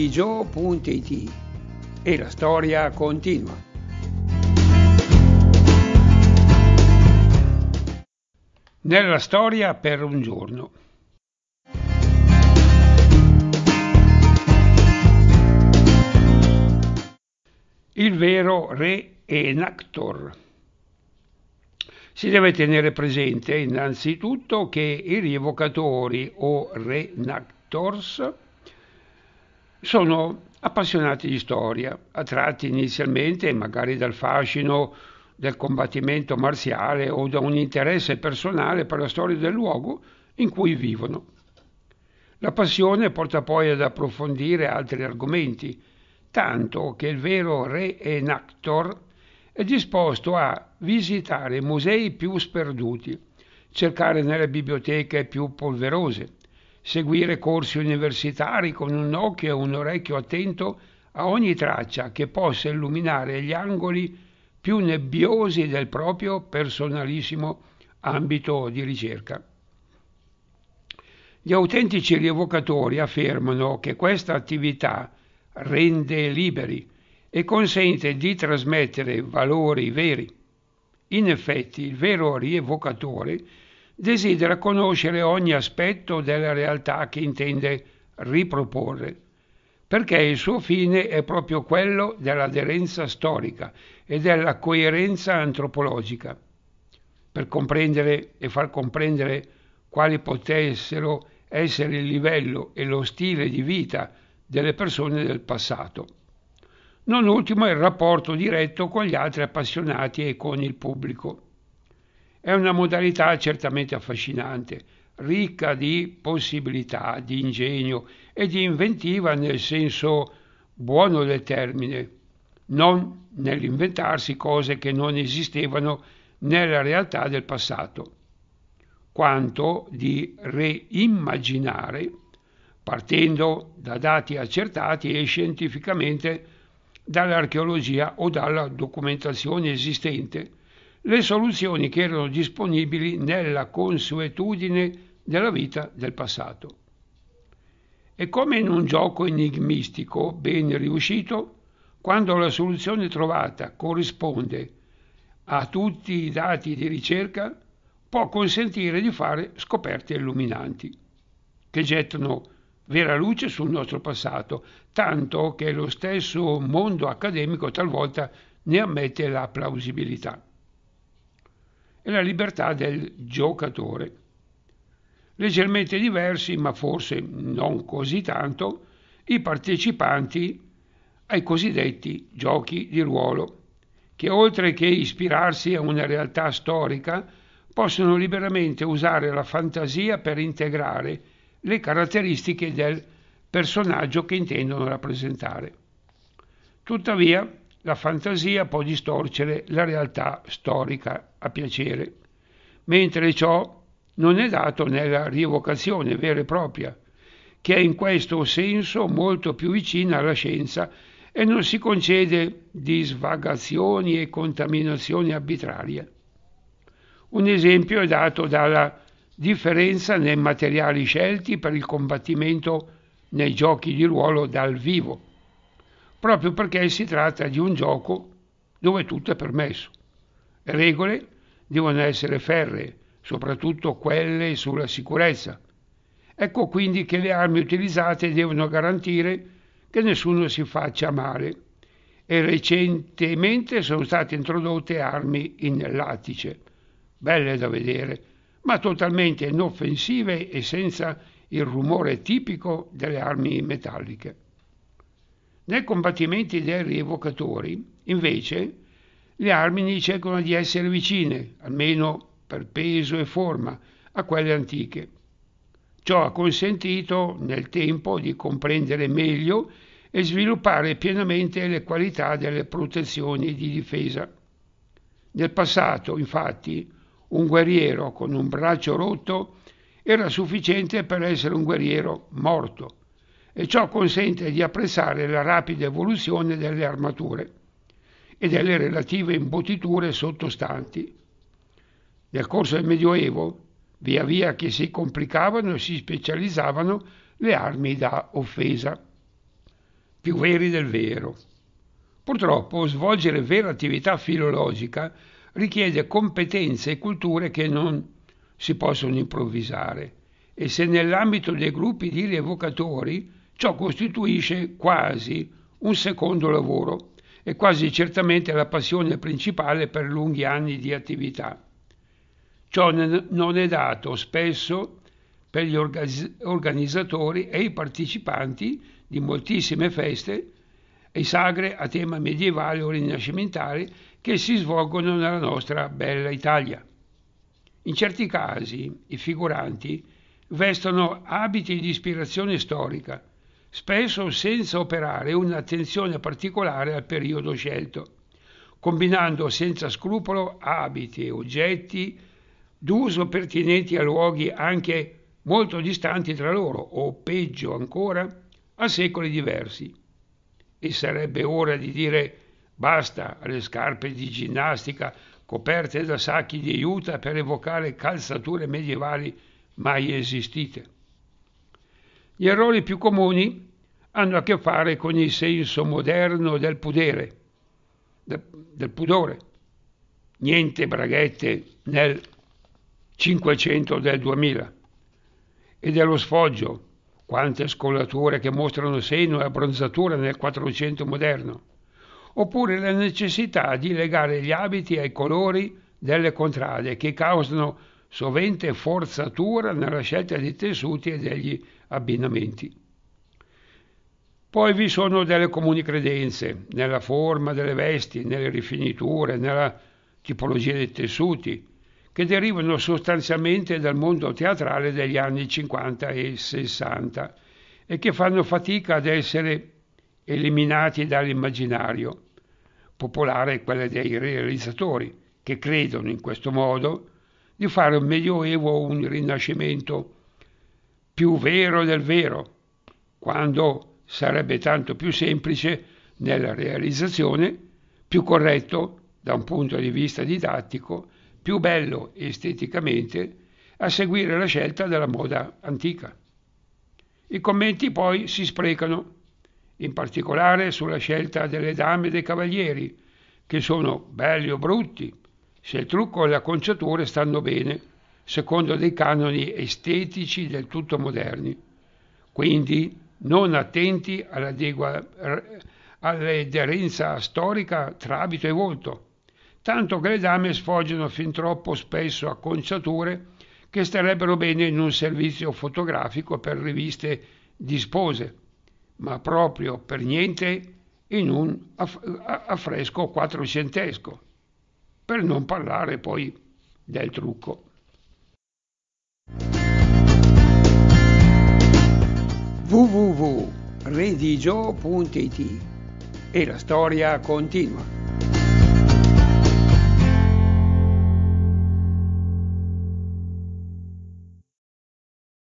digio.it e la storia continua. Nella storia per un giorno. Il vero re Enactor. Si deve tenere presente innanzitutto che i rievocatori o re renactors sono appassionati di storia, attratti inizialmente magari dal fascino del combattimento marziale o da un interesse personale per la storia del luogo in cui vivono. La passione porta poi ad approfondire altri argomenti, tanto che il vero re enactor è disposto a visitare musei più sperduti, cercare nelle biblioteche più polverose, seguire corsi universitari con un occhio e un orecchio attento a ogni traccia che possa illuminare gli angoli più nebbiosi del proprio personalissimo ambito di ricerca. Gli autentici rievocatori affermano che questa attività rende liberi e consente di trasmettere valori veri. In effetti il vero rievocatore desidera conoscere ogni aspetto della realtà che intende riproporre, perché il suo fine è proprio quello dell'aderenza storica e della coerenza antropologica. Per comprendere e far comprendere quali potessero essere il livello e lo stile di vita delle persone del passato. Non ultimo il rapporto diretto con gli altri appassionati e con il pubblico. È una modalità certamente affascinante, ricca di possibilità, di ingegno e di inventiva nel senso buono del termine, non nell'inventarsi cose che non esistevano nella realtà del passato, quanto di reimmaginare, partendo da dati accertati e scientificamente dall'archeologia o dalla documentazione esistente, le soluzioni che erano disponibili nella consuetudine della vita del passato. E come in un gioco enigmistico ben riuscito, quando la soluzione trovata corrisponde a tutti i dati di ricerca, può consentire di fare scoperte illuminanti, che gettano vera luce sul nostro passato, tanto che lo stesso mondo accademico talvolta ne ammette la plausibilità e la libertà del giocatore. Leggermente diversi, ma forse non così tanto, i partecipanti ai cosiddetti giochi di ruolo, che oltre che ispirarsi a una realtà storica, possono liberamente usare la fantasia per integrare le caratteristiche del personaggio che intendono rappresentare. Tuttavia, la fantasia può distorcere la realtà storica a piacere, mentre ciò non è dato nella rievocazione vera e propria, che è in questo senso molto più vicina alla scienza e non si concede di svagazioni e contaminazioni arbitrarie. Un esempio è dato dalla differenza nei materiali scelti per il combattimento nei giochi di ruolo dal vivo proprio perché si tratta di un gioco dove tutto è permesso. Le regole devono essere ferree, soprattutto quelle sulla sicurezza. Ecco quindi che le armi utilizzate devono garantire che nessuno si faccia male e recentemente sono state introdotte armi in lattice, belle da vedere, ma totalmente inoffensive e senza il rumore tipico delle armi metalliche. Nei combattimenti dei rievocatori, invece, le armi cercano di essere vicine, almeno per peso e forma, a quelle antiche. Ciò ha consentito nel tempo di comprendere meglio e sviluppare pienamente le qualità delle protezioni di difesa. Nel passato, infatti, un guerriero con un braccio rotto era sufficiente per essere un guerriero morto e ciò consente di apprezzare la rapida evoluzione delle armature e delle relative imbottiture sottostanti. Nel corso del Medioevo, via via che si complicavano e si specializzavano le armi da offesa, più veri del vero. Purtroppo svolgere vera attività filologica richiede competenze e culture che non si possono improvvisare e se nell'ambito dei gruppi di rievocatori Ciò costituisce quasi un secondo lavoro e quasi certamente la passione principale per lunghi anni di attività. Ciò non è dato spesso per gli organizzatori e i partecipanti di moltissime feste e sagre a tema medievale o rinascimentale che si svolgono nella nostra bella Italia. In certi casi i figuranti vestono abiti di ispirazione storica, spesso senza operare un'attenzione particolare al periodo scelto, combinando senza scrupolo abiti e oggetti d'uso pertinenti a luoghi anche molto distanti tra loro, o peggio ancora, a secoli diversi. E sarebbe ora di dire basta alle scarpe di ginnastica coperte da sacchi di aiuta per evocare calzature medievali mai esistite. Gli errori più comuni hanno a che fare con il senso moderno del pudere, del, pudore. Niente braghette nel 500 del 2000 e dello sfoggio, quante scollature che mostrano seno e abbronzatura nel 400 moderno, oppure la necessità di legare gli abiti ai colori delle contrade che causano sovente forzatura nella scelta dei tessuti e degli abbinamenti. Poi vi sono delle comuni credenze nella forma delle vesti, nelle rifiniture, nella tipologia dei tessuti, che derivano sostanzialmente dal mondo teatrale degli anni 50 e 60 e che fanno fatica ad essere eliminati dall'immaginario popolare, quella dei realizzatori, che credono in questo modo di fare un Medioevo o un Rinascimento più vero del vero, quando sarebbe tanto più semplice nella realizzazione, più corretto da un punto di vista didattico, più bello esteticamente, a seguire la scelta della moda antica. I commenti poi si sprecano, in particolare sulla scelta delle dame e dei cavalieri, che sono belli o brutti, se il trucco e le acconciature stanno bene, secondo dei canoni estetici del tutto moderni, quindi non attenti all'aderenza storica tra abito e volto, tanto che le dame sfoggiano fin troppo spesso acconciature che starebbero bene in un servizio fotografico per riviste di spose, ma proprio per niente in un affresco quattrocentesco per non parlare poi del trucco. www.redigio.it e la storia continua.